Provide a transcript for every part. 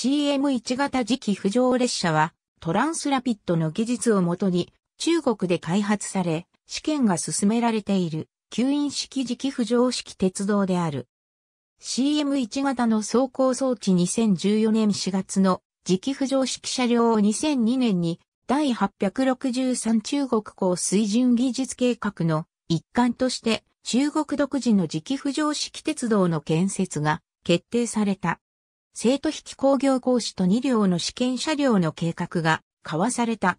CM1 型磁気浮上列車は、トランスラピッドの技術をもとに、中国で開発され、試験が進められている、吸引式磁気浮上式鉄道である。CM1 型の走行装置2014年4月の磁気浮上式車両を2002年に第863中国高水準技術計画の一環として中国独自の磁気浮上式鉄道の建設が決定された。生徒引き工業講師と2両の試験車両の計画が交わされた。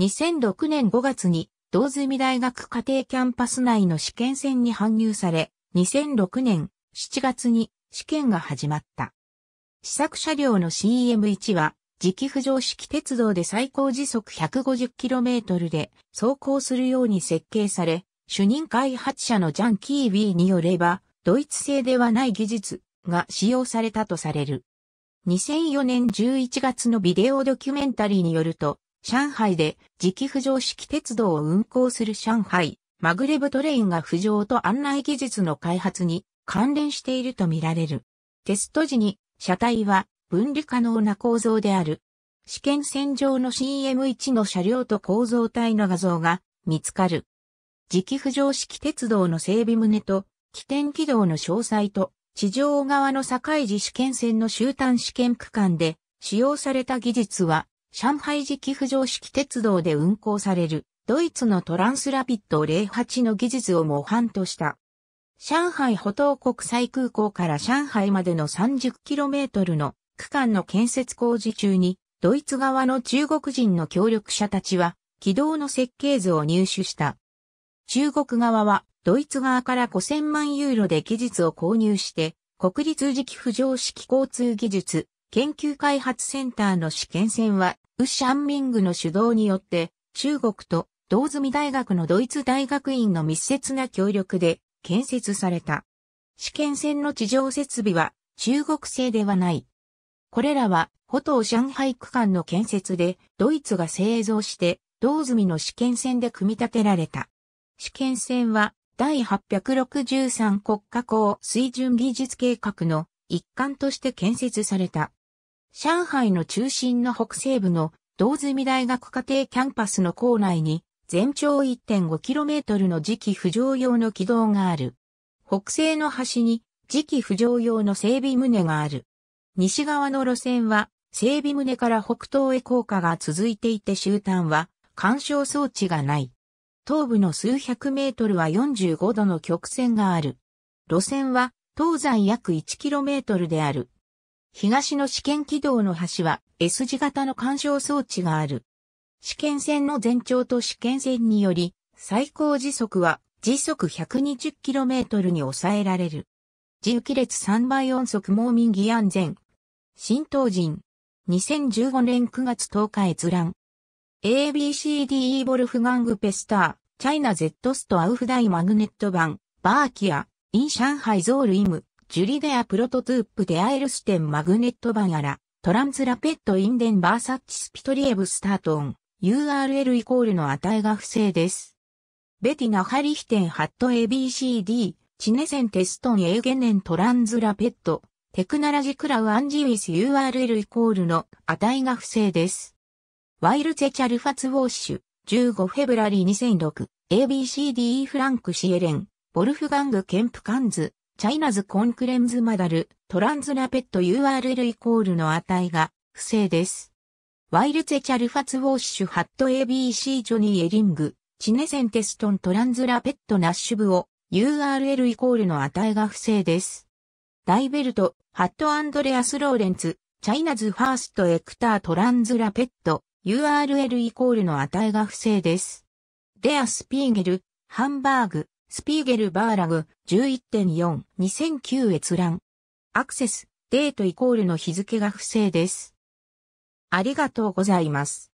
2006年5月に、同住大学家庭キャンパス内の試験船に搬入され、2006年7月に試験が始まった。試作車両の CM1 は、磁気浮上式鉄道で最高時速 150km で走行するように設計され、主任開発者のジャン・キービーによれば、ドイツ製ではない技術が使用されたとされる。2004年11月のビデオドキュメンタリーによると、上海で磁気浮上式鉄道を運行する上海、マグレブトレインが浮上と案内技術の開発に関連しているとみられる。テスト時に車体は分離可能な構造である。試験線上の CM1 の車両と構造体の画像が見つかる。磁気浮上式鉄道の整備棟と起点軌道の詳細と地上側の堺市試験線の終端試験区間で使用された技術は、上海時期浮上式鉄道で運行される、ドイツのトランスラピッド08の技術を模範とした。上海歩道国際空港から上海までの 30km の区間の建設工事中に、ドイツ側の中国人の協力者たちは、軌道の設計図を入手した。中国側はドイツ側から5000万ユーロで技術を購入して、国立磁気浮上式交通技術研究開発センターの試験船は、ウ・シャンミングの主導によって、中国と道積大学のドイツ大学院の密接な協力で建設された。試験船の地上設備は中国製ではない。これらは、ほと上海区間の建設で、ドイツが製造して、道積の試験船で組み立てられた。試験船は、第863国家公水準技術計画の一環として建設された。上海の中心の北西部の道住大学家庭キャンパスの構内に全長 1.5km の磁気浮上用の軌道がある。北西の端に磁気浮上用の整備棟がある。西側の路線は整備棟から北東へ降下が続いていて終端は干渉装置がない。東部の数百メートルは45度の曲線がある。路線は東西約1トルである。東の試験軌道の端は S 字型の干渉装置がある。試験線の全長と試験線により最高時速は時速 120km に抑えられる。自由列3倍音速モーミンギ安全。新東人。2015年9月10日閲覧。ABCDE ボルフガングペスター、チャイナ Z ストアウフダイマグネット版、バーキア、インシャンハイゾールイム、ジュリデアプロトトゥープデアエルステンマグネット版やら、トランズラペットインデンバーサッチスピトリエブスタートン、URL イコールの値が不正です。ベティナハリヒテンハット ABCD、チネセンテストンエーゲネントランズラペット、テクナラジクラウアンジウィス URL イコールの値が不正です。ワイルツェチャルファツウォッシュ、15フェブラリー2006、ABCDE フランクシエレン、ボルフガング・ケンプカンズ、チャイナズ・コンクレンズ・マダル、トランズ・ラペット URL イコールの値が不正です。ワイルツェチャルファツウォッシュハット ABC ジョニー・エリング、チネセンテストントランズ・ラペットナッシュ部を URL イコールの値が不正です。ダイベルト、ハット・アンドレアス・ローレンツ、チャイナズ・ファースト・エクター・トランズ・ラペット、URL イコールの値が不正です。デアスピーゲル、ハンバーグ、スピーゲルバーラグ、11.4、2009閲覧。アクセス、デートイコールの日付が不正です。ありがとうございます。